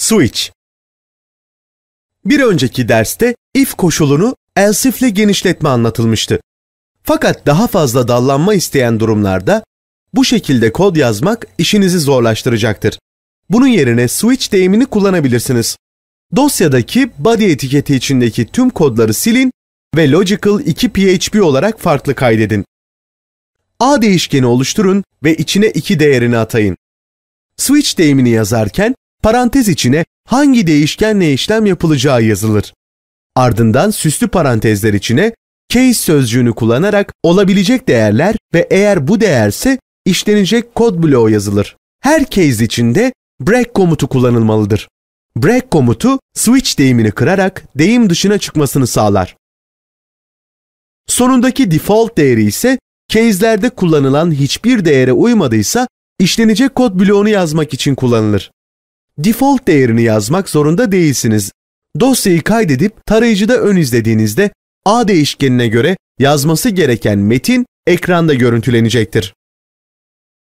Switch Bir önceki derste if koşulunu ile genişletme anlatılmıştı. Fakat daha fazla dallanma isteyen durumlarda bu şekilde kod yazmak işinizi zorlaştıracaktır. Bunun yerine switch deyimini kullanabilirsiniz. Dosyadaki body etiketi içindeki tüm kodları silin ve logical 2 PHP olarak farklı kaydedin. A değişkeni oluşturun ve içine 2 değerini atayın. Switch deyimini yazarken parantez içine hangi değişkenle işlem yapılacağı yazılır. Ardından süslü parantezler içine case sözcüğünü kullanarak olabilecek değerler ve eğer bu değerse işlenecek kod bloğu yazılır. Her case içinde break komutu kullanılmalıdır. Break komutu switch deyimini kırarak deyim dışına çıkmasını sağlar. Sonundaki default değeri ise case'lerde kullanılan hiçbir değere uymadıysa işlenecek kod bloğunu yazmak için kullanılır default değerini yazmak zorunda değilsiniz. Dosyayı kaydedip tarayıcıda ön izlediğinizde A değişkenine göre yazması gereken metin ekranda görüntülenecektir.